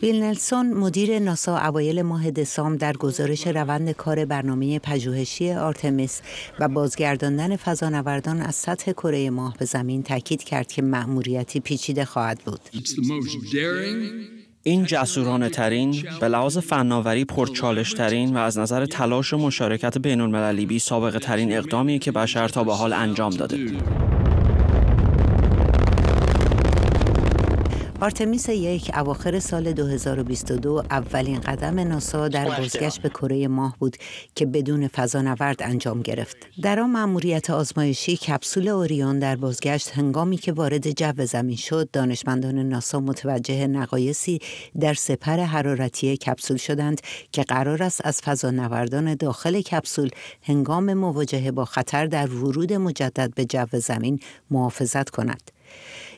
بیل نلسون مدیر ناسا اوایل ماه دسامبر در گزارش روند کار برنامه پژوهشی آرتمیس و بازگرداندن فضانوردان از سطح کره ماه به زمین تاکید کرد که مأموریتی پیچیده خواهد بود. این جسورانه ترین به لحاظ فناوری پرچالش ترین و از نظر تلاش و مشارکت بین المللی بی سابقه ترین اقدامی که بشر تا به حال انجام داده. آرتمیس یک اواخر سال 2022 اولین قدم ناسا در بازگشت به کره ماه بود که بدون فضانورد انجام گرفت. در آن مأموریت آزمایشی کپسول اوریون در بازگشت هنگامی که وارد جو زمین شد، دانشمندان ناسا متوجه نقایسی در سپر حرارتی کپسول شدند که قرار است از فضانوردان داخل کپسول هنگام مواجهه با خطر در ورود مجدد به جو زمین محافظت کند.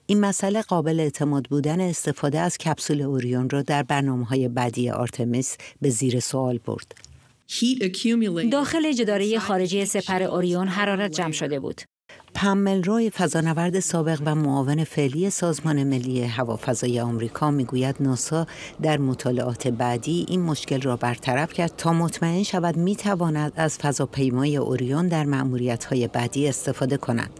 این مسئله قابل اعتماد بودن استفاده از کپسول اوریون را در برنامه های بعدی آرتمیس به زیر سوال برد. داخل جداره خارجی سپر اوریون حرارت جمع شده بود. پامل روی فضانورد سابق و معاون فعلی سازمان ملی هوافضای آمریکا میگوید ناسا در مطالعات بعدی این مشکل را برطرف کرد تا مطمئن شود میتواند از فضاپیمای اوریون در مأموریت‌های بعدی استفاده کند.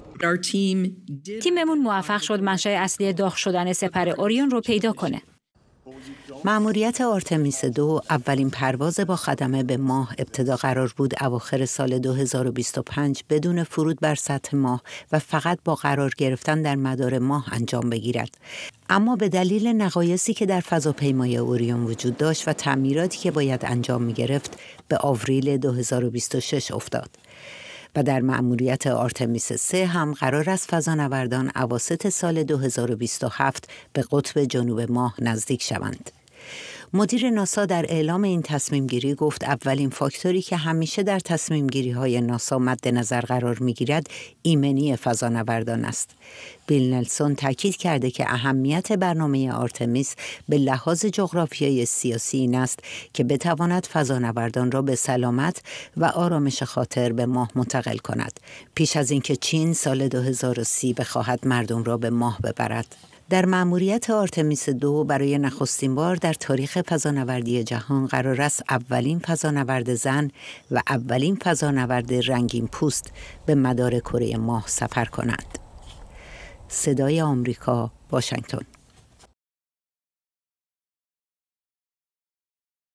تیممون موفق شد منشأ اصلی داغ شدن سپر اوریون رو پیدا کنه. معموریت آرتمیس دو اولین پرواز با خدمه به ماه ابتدا قرار بود اواخر سال 2025 بدون فرود بر سطح ماه و فقط با قرار گرفتن در مدار ماه انجام بگیرد اما به دلیل نقایسی که در فضاپیمای اوریون وجود داشت و تعمیراتی که باید انجام می گرفت به آوریل 2026 افتاد و در مأموریت آرتمیس 3 هم قرار است فضانوردان اواسط سال 2027 به قطب جنوب ماه نزدیک شوند. مدیر ناسا در اعلام این تصمیم گیری گفت اولین فاکتوری که همیشه در تصمیم گیری های ناسا مد نظر قرار می گیرد ایمنی فضانوردان است. بیل نلسون تاکید کرده که اهمیت برنامه آرتمیس به لحاظ جغرافیای سیاسی این است که بتواند فضانوردان را به سلامت و آرامش خاطر به ماه منتقل کند پیش از اینکه چین سال 2030 بخواهد مردم را به ماه ببرد در مأموریت آرتمیس دو برای نخستین بار در تاریخ فضانوردی جهان قرار است اولین فضانورد زن و اولین فضانورد رنگین پوست به مدار کره ماه سفر کنند. صدای آمریکا، واشنگتن